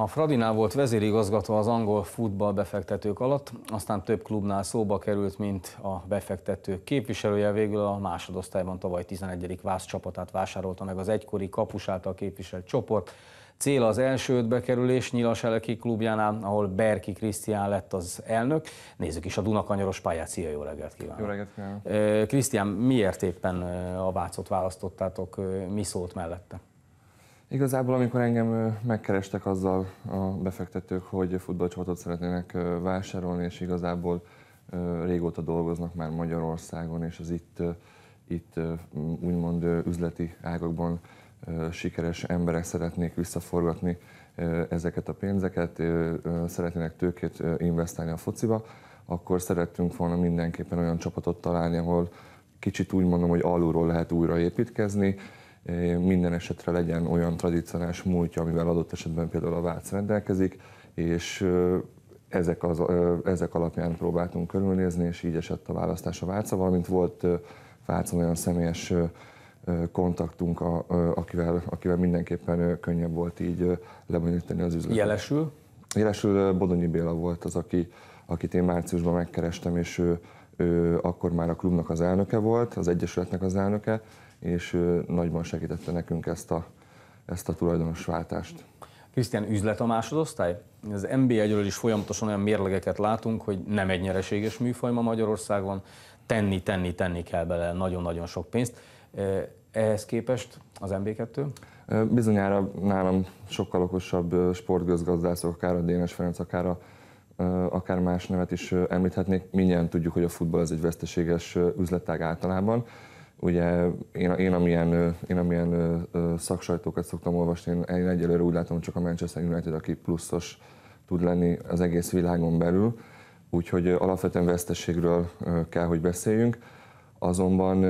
A Fradinál volt vezérigazgató az angol futball befektetők alatt, aztán több klubnál szóba került, mint a befektetők képviselője. Végül a másodosztályban tavaly 11. Vász csapatát vásárolta meg az egykori kapus által képviselt csoport. Cél az első ötbe Nyilas Eleki klubjánál, ahol Berki Krisztián lett az elnök. Nézzük is a Dunakanyaros pályát. Szia, jó reggelt kívánok! Jó reggelt kívánok! Krisztián, miért éppen a Vácot választottátok? Mi szólt mellette? Igazából, amikor engem megkerestek azzal a befektetők, hogy futballcsapatot szeretnének vásárolni, és igazából régóta dolgoznak már Magyarországon, és az itt, itt úgymond üzleti ágakban sikeres emberek szeretnék visszaforgatni ezeket a pénzeket, szeretnének tőkét investálni a fociba, akkor szerettünk volna mindenképpen olyan csapatot találni, ahol kicsit úgy mondom, hogy alulról lehet újra építkezni, minden esetre legyen olyan tradicionális múltja, amivel adott esetben például a Vác rendelkezik, és ezek, az, ezek alapján próbáltunk körülnézni, és így esett a választás a Váca, valamint volt Vácon olyan személyes kontaktunk, akivel, akivel mindenképpen könnyebb volt így lebonyolítani az üzletet. Jelesül? Jelesül Bodonyi Béla volt az, aki, akit én márciusban megkerestem, és ő, ő akkor már a klubnak az elnöke volt, az egyesületnek az elnöke, és nagyban segítette nekünk ezt a, ezt a váltást. Krisztián, üzlet a másodosztály? Az mb egyről is folyamatosan olyan mérlegeket látunk, hogy nem egy nyereséges műfaj ma Magyarországon, tenni, tenni, tenni kell bele nagyon-nagyon sok pénzt. Ehhez képest az MB2? Bizonyára nálam sokkal okosabb sportgözgazdászok, akár a Dénes Ferenc, akár, a, akár más nevet is említhetnék. Mindjárt tudjuk, hogy a futball ez egy veszteséges üzletág általában. Ugye én, én amilyen, én amilyen ö, ö, szaksajtókat szoktam olvasni, én, egyelőre úgy látom csak a Manchester United, aki pluszos tud lenni az egész világon belül, úgyhogy alapvetően veszteségről kell, hogy beszéljünk. Azonban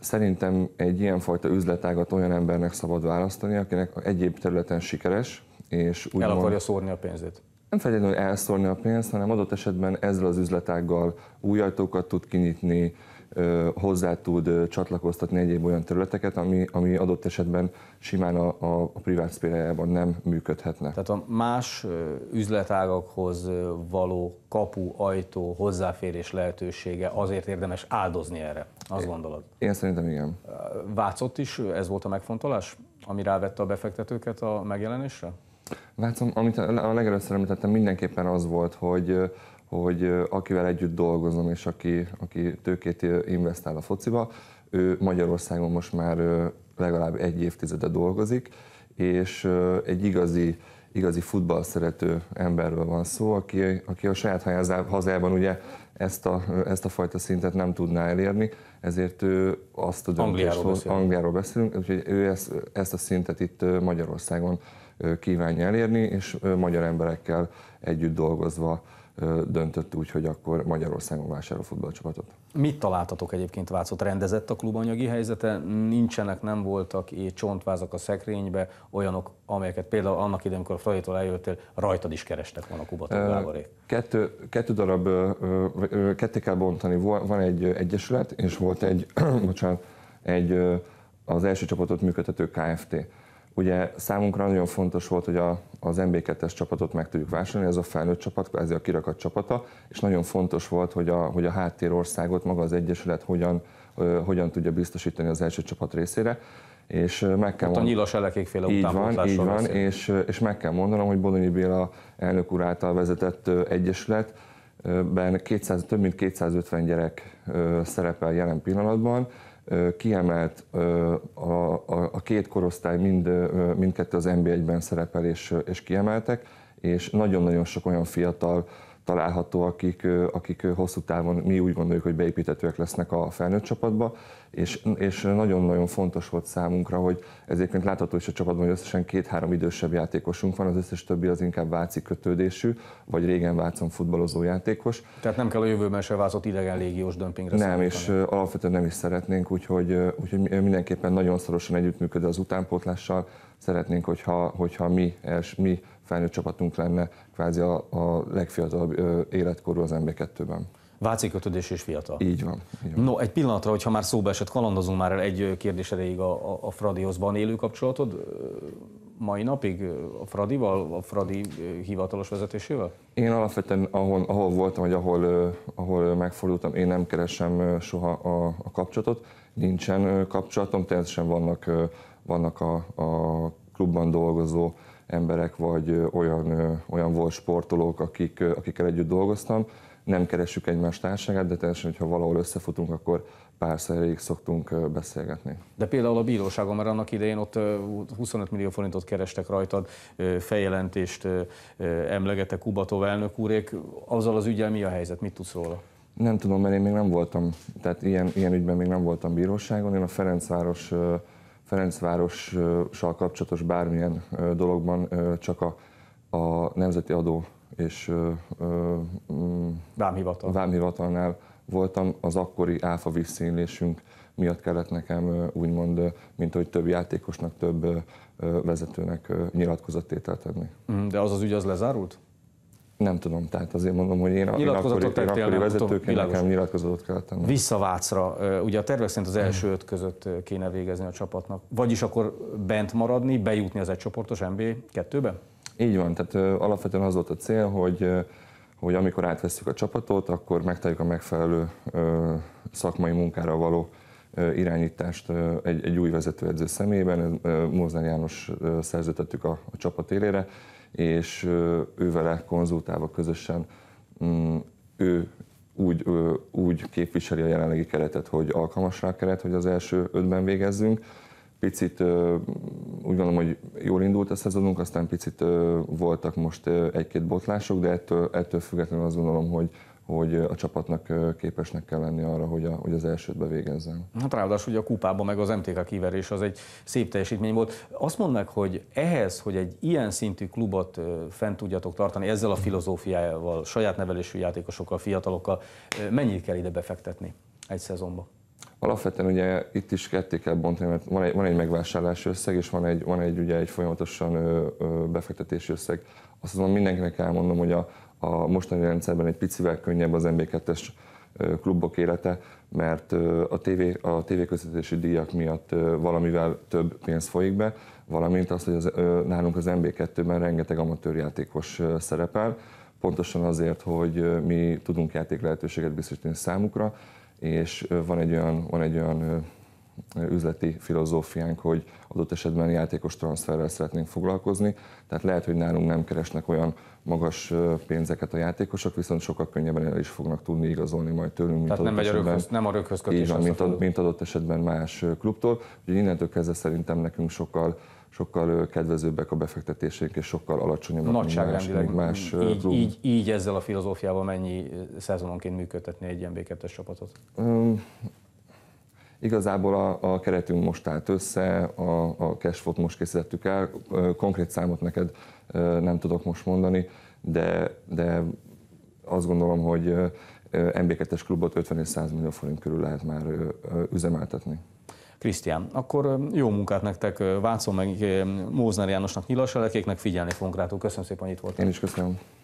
szerintem egy ilyenfajta üzletágat olyan embernek szabad választani, akinek egyéb területen sikeres, és úgy El akarja szórni a pénzét. Nem feltétlenül elszórni a pénzt, hanem adott esetben ezzel az üzletággal új ajtókat tud kinyitni, hozzá tud csatlakoztatni egyéb olyan területeket, ami, ami adott esetben simán a, a, a privát szférájában nem működhetne. Tehát a más üzletágakhoz való kapu, ajtó, hozzáférés lehetősége azért érdemes áldozni erre, azt é, gondolod? Én szerintem igen. Vácott is ez volt a megfontolás, ami rávette a befektetőket a megjelenésre? Vácom, amit a legelőször említettem, mindenképpen az volt, hogy hogy akivel együtt dolgozom, és aki, aki tőkét investál a fociba, ő Magyarországon most már legalább egy évtizede dolgozik, és egy igazi, igazi futball szerető emberről van szó, aki, aki a saját hazájában ugye ezt a, ezt a fajta szintet nem tudná elérni, ezért ő azt a Angliáról, beszélünk. Angliáról beszélünk, úgyhogy ő ezt, ezt a szintet itt Magyarországon kívánja elérni, és magyar emberekkel együtt dolgozva döntött úgy, hogy akkor Magyarországon vásárol futballcsapatot. Mit találtatok egyébként Vácot? Rendezett a klub anyagi helyzete? Nincsenek, nem voltak így csontvázak a szekrénybe, olyanok, amelyeket például annak idején, amikor a Fradi-tól eljöttél, rajtad is kerestek volna Kubatov Kettő, kettő darab, ketté kell bontani. Van egy egyesület, és volt egy, bocsánat, egy az első csapatot működtető KFT. Ugye számunkra nagyon fontos volt, hogy a, az MB2-es csapatot meg tudjuk vásárolni, ez a felnőtt csapat, ez a kirakat csapata, és nagyon fontos volt, hogy a, hogy a háttérországot maga az Egyesület hogyan, ö, hogyan tudja biztosítani az első csapat részére. És meg kell Ott a nyilas elekékféle így van, így van, és, és meg kell mondanom, hogy Bodonyi Béla elnök úr által vezetett Egyesület, Ben 200, több mint 250 gyerek szerepel jelen pillanatban, kiemelt a, a, a két korosztály mind, mindkettő az NB1-ben szerepel és, és kiemeltek, és nagyon-nagyon sok olyan fiatal található, akik, akik hosszú távon mi úgy gondoljuk, hogy beépítetőek lesznek a felnőtt csapatba, és, és nagyon-nagyon fontos volt számunkra, hogy ezért látható is a csapatban, hogy összesen két-három idősebb játékosunk van, az összes többi az inkább Váci kötődésű, vagy régen Vácon futballozó játékos. Tehát nem kell a jövőben se vázott idegen légiós dömpingre Nem, számítani. és alapvetően nem is szeretnénk, úgyhogy, úgyhogy mindenképpen nagyon szorosan együttműködő az utánpótlással, szeretnénk, hogyha, hogyha mi, els, mi felnőtt csapatunk lenne kvázi a, a legfiatalabb életkorú az MB2-ben. Váci kötődés és fiatal. Így van, így van. No, egy pillanatra, hogyha már szóba esett, kalandozunk már el egy kérdés erejéig a, a, a Fradihoz. Van élő kapcsolatod mai napig a Fradival, a Fradi hivatalos vezetésével? Én alapvetően, ahol, ahol voltam, vagy ahol, ahol megfordultam, én nem keresem soha a, a kapcsolatot. Nincsen kapcsolatom, természetesen vannak, vannak a, a klubban dolgozó emberek, vagy olyan, olyan volt sportolók, akik, akikkel együtt dolgoztam. Nem keressük egymást társágát, de teljesen, hogyha valahol összefutunk, akkor pár szerig szoktunk beszélgetni. De például a bíróságon, mert annak idején ott 25 millió forintot kerestek rajtad, feljelentést emlegette Kubatov elnök úrék. Azzal az ügyel mi a helyzet? Mit tudsz róla? Nem tudom, mert én még nem voltam, tehát ilyen, ilyen ügyben még nem voltam bíróságon. Én a Ferencváros Ferencvárossal kapcsolatos bármilyen dologban csak a, a Nemzeti Adó és mm, Vámhivatal. Vámhivatalnál voltam, az akkori áfa visszaélésünk miatt kellett nekem úgymond, mint hogy több játékosnak, több vezetőnek nyilatkozattételt adni. Mm, de az az ügy az lezárult? Nem tudom, tehát azért mondom, hogy én, én akkori, én akkori vezetőként nekem nyilatkozatot kell tenni. Vácra, Ugye a tervek szerint az hmm. első öt között kéne végezni a csapatnak. Vagyis akkor bent maradni, bejutni az egycsoportos MB2-be? Így van, tehát alapvetően az volt a cél, hogy hogy amikor átveszük a csapatot, akkor megtaláljuk a megfelelő szakmai munkára való irányítást egy, egy új vezetőedző személyében. Mózner János szerződtettük a, a csapat élére és ővele konzultálva közösen mm, ő úgy, úgy képviseli a jelenlegi keretet, hogy alkalmas rá keret, hogy az első ötben végezzünk. Picit úgy gondolom, hogy jól indult a szezonunk, aztán picit voltak most egy-két botlások, de ettől, ettől függetlenül azt gondolom, hogy hogy a csapatnak képesnek kell lenni arra, hogy, a, hogy az elsőt bevégezzen. Hát ráadásul ugye a kupában meg az MTK kiverés az egy szép teljesítmény volt. Azt mondd meg, hogy ehhez, hogy egy ilyen szintű klubot fent tudjatok tartani, ezzel a mhm. filozófiával, saját nevelésű játékosokkal, fiatalokkal, mennyit kell ide befektetni egy szezonba? Alapvetően ugye itt is ketté kell bontani, mert van egy, van egy megvásárlási összeg, és van egy, van egy, ugye, egy folyamatosan ö, ö, befektetési összeg. Azt azonban mindenkinek elmondom, hogy a, a mostani rendszerben egy picivel könnyebb az MB2-es klubok élete, mert a TV, a TV közvetítési díjak miatt valamivel több pénz folyik be, valamint az, hogy az, nálunk az MB2-ben rengeteg játékos szerepel, pontosan azért, hogy mi tudunk játék lehetőséget biztosítani számukra, és van egy olyan, van egy olyan üzleti filozófiánk, hogy adott esetben játékos transferrel szeretnénk foglalkozni, tehát lehet, hogy nálunk nem keresnek olyan magas pénzeket a játékosok, viszont sokkal könnyebben el is fognak tudni igazolni majd tőlünk, tehát mint nem adott esetben, rökhöz, nem a röghöz kötés. Van, mint, ad, mint adott esetben más klubtól. Úgyhogy innentől kezdve szerintem nekünk sokkal sokkal kedvezőbbek a befektetésénk és sokkal alacsonyabb. a mint más, más így, klub. így, így ezzel a filozófiával mennyi szezononként működtetni egy ilyen b 2 csapatot? Igazából a, a keretünk most állt össze, a, a cashfot most készítettük el, konkrét számot neked nem tudok most mondani, de, de azt gondolom, hogy MB2-es klubot 50 és 100 millió forint körül lehet már üzemeltetni. Krisztián, akkor jó munkát nektek, Vácon meg Mózner Jánosnak, Nyilas Elekéknek, figyelni fogunk rátok. Köszönöm szépen, hogy itt voltál. Én is köszönöm.